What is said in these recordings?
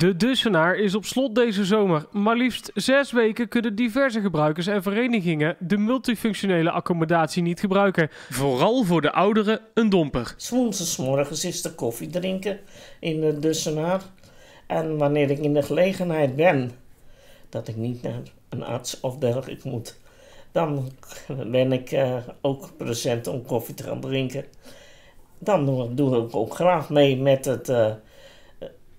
De Dussenaar is op slot deze zomer. Maar liefst zes weken kunnen diverse gebruikers en verenigingen de multifunctionele accommodatie niet gebruiken. Vooral voor de ouderen een domper. morgens is de koffie drinken in de Dussenaar. En wanneer ik in de gelegenheid ben dat ik niet naar een arts of dergelijke moet, dan ben ik eh, ook present om koffie te gaan drinken. Dan doe ik ook graag mee met het. Eh,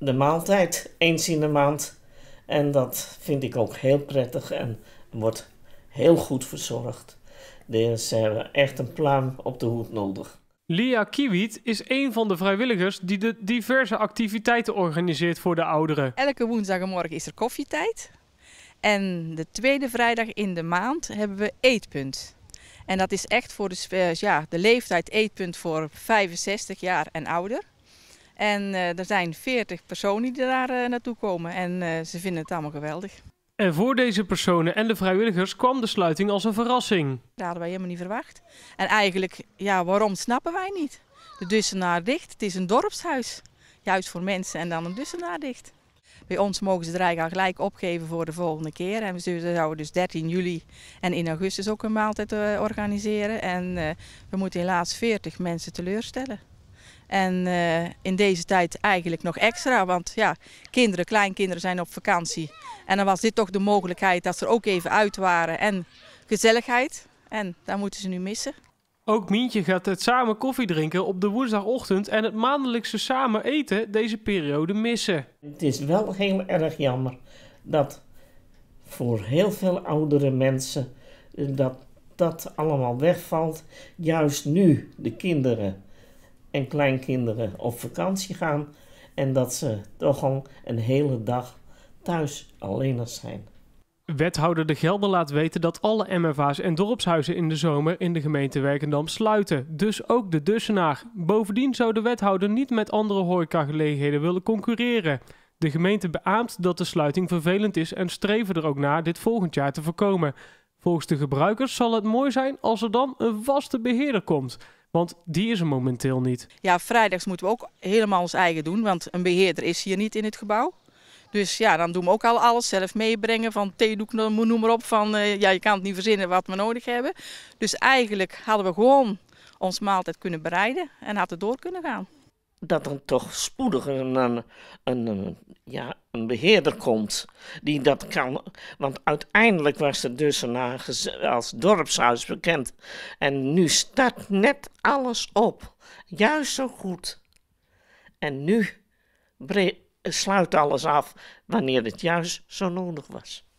de maaltijd eens in de maand. En dat vind ik ook heel prettig en wordt heel goed verzorgd. Dus ze hebben echt een pluim op de hoed nodig. Lia Kiewiet is een van de vrijwilligers die de diverse activiteiten organiseert voor de ouderen. Elke woensdagmorgen is er koffietijd. En de tweede vrijdag in de maand hebben we eetpunt. En dat is echt voor de, eh, ja, de leeftijd eetpunt voor 65 jaar en ouder. En eh, er zijn 40 personen die daar eh, naartoe komen en eh, ze vinden het allemaal geweldig. En voor deze personen en de vrijwilligers kwam de sluiting als een verrassing. Dat hadden wij helemaal niet verwacht. En eigenlijk, ja, waarom snappen wij niet? De Dussenaar dicht, het is een dorpshuis. Juist voor mensen en dan een Dussenaar dicht. Bij ons mogen ze er eigenlijk al gelijk opgeven voor de volgende keer. En we zouden dus 13 juli en in augustus ook een maaltijd organiseren. En we moeten helaas 40 mensen teleurstellen. En eh, in deze tijd eigenlijk nog extra, want ja, kinderen, kleinkinderen zijn op vakantie. En dan was dit toch de mogelijkheid dat ze er ook even uit waren en gezelligheid. En daar moeten ze nu missen. Ook Mientje gaat het samen koffie drinken op de woensdagochtend en het maandelijkse samen eten deze periode missen. Het is wel heel erg jammer dat voor heel veel oudere mensen dat dat allemaal wegvalt. Juist nu de kinderen en kleinkinderen op vakantie gaan en dat ze toch al een hele dag thuis alleen. zijn. Wethouder De Gelder laat weten dat alle MFA's en dorpshuizen in de zomer in de gemeente Werkendam sluiten, dus ook de Dussenaar. Bovendien zou de wethouder niet met andere horecagelegenheden willen concurreren. De gemeente beaamt dat de sluiting vervelend is en streven er ook naar dit volgend jaar te voorkomen. Volgens de gebruikers zal het mooi zijn als er dan een vaste beheerder komt. Want die is er momenteel niet. Ja, vrijdags moeten we ook helemaal ons eigen doen, want een beheerder is hier niet in het gebouw. Dus ja, dan doen we ook al alles zelf meebrengen. Van theedoek, noem maar op. Van eh, ja, je kan het niet verzinnen wat we nodig hebben. Dus eigenlijk hadden we gewoon ons maaltijd kunnen bereiden en hadden door kunnen gaan. Dat dan toch spoediger een, een, een ja, een beheerder komt die dat kan. Want uiteindelijk was er dus eh, als dorpshuis bekend. En nu start net alles op. Juist zo goed. En nu sluit alles af wanneer het juist zo nodig was.